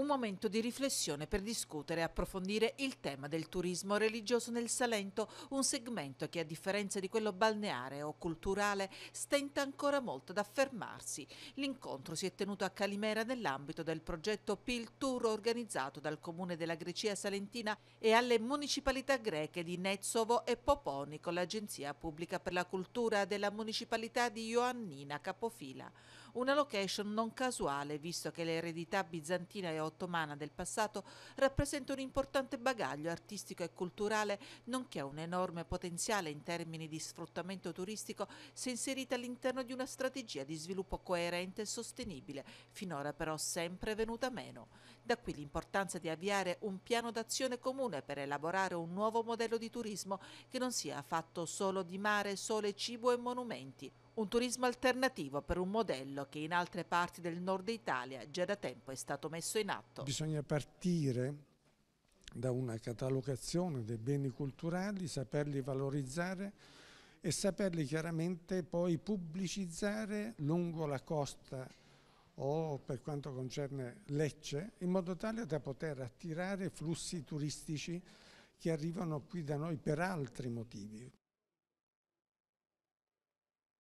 un momento di riflessione per discutere e approfondire il tema del turismo religioso nel Salento, un segmento che a differenza di quello balneare o culturale stenta ancora molto ad affermarsi. L'incontro si è tenuto a Calimera nell'ambito del progetto PIL Tour organizzato dal Comune della Grecia Salentina e alle municipalità greche di Nezzovo e Poponi con l'Agenzia Pubblica per la Cultura della Municipalità di Ioannina Capofila. Una location non casuale visto che l'eredità bizantina e ottomana del passato rappresenta un importante bagaglio artistico e culturale, nonché un enorme potenziale in termini di sfruttamento turistico se inserita all'interno di una strategia di sviluppo coerente e sostenibile, finora però sempre venuta meno. Da qui l'importanza di avviare un piano d'azione comune per elaborare un nuovo modello di turismo che non sia fatto solo di mare, sole, cibo e monumenti, un turismo alternativo per un modello che in altre parti del nord Italia già da tempo è stato messo in atto. Bisogna partire da una catalogazione dei beni culturali, saperli valorizzare e saperli chiaramente poi pubblicizzare lungo la costa o per quanto concerne Lecce, in modo tale da poter attirare flussi turistici che arrivano qui da noi per altri motivi,